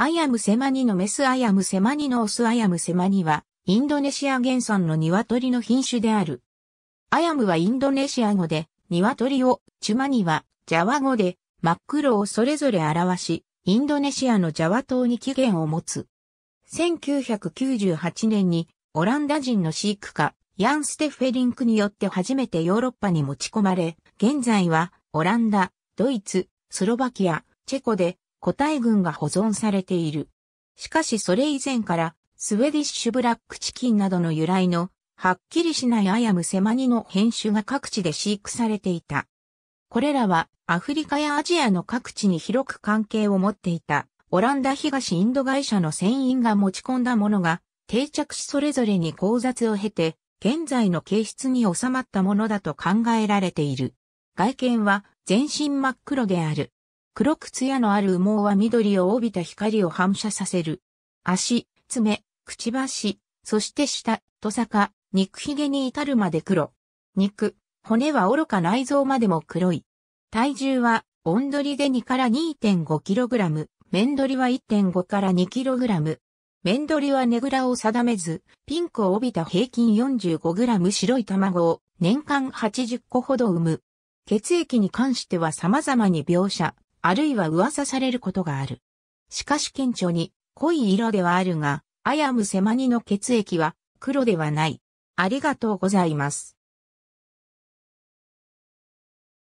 アヤムセマニのメスアヤムセマニのオスアヤムセマニは、インドネシア原産の鶏の品種である。アヤムはインドネシア語で、鶏を、チュマニは、ジャワ語で、真っ黒をそれぞれ表し、インドネシアのジャワ島に起源を持つ。1998年に、オランダ人の飼育家、ヤン・ステフェリンクによって初めてヨーロッパに持ち込まれ、現在は、オランダ、ドイツ、スロバキア、チェコで、個体群が保存されている。しかしそれ以前から、スウェディッシュブラックチキンなどの由来の、はっきりしないアヤムセマニの変種が各地で飼育されていた。これらはアフリカやアジアの各地に広く関係を持っていたオランダ東インド会社の船員が持ち込んだものが定着しそれぞれに交雑を経て現在の形質に収まったものだと考えられている。外見は全身真っ黒である。黒く艶のある羽毛は緑を帯びた光を反射させる。足、爪、くちばし、そして舌、と坂、肉ひげに至るまで黒。肉、骨は愚か内臓までも黒い。体重は、オンドリで2から 2.5kg、メンドリは1.5から 2kg。メンドリはネグラを定めず、ピンクを帯びた平均 45g 白い卵を年間80個ほど産む。血液に関しては様々に描写、あるいは噂されることがある。しかし顕著に濃い色ではあるが、あやむせまにの血液は黒ではない。ありがとうございます。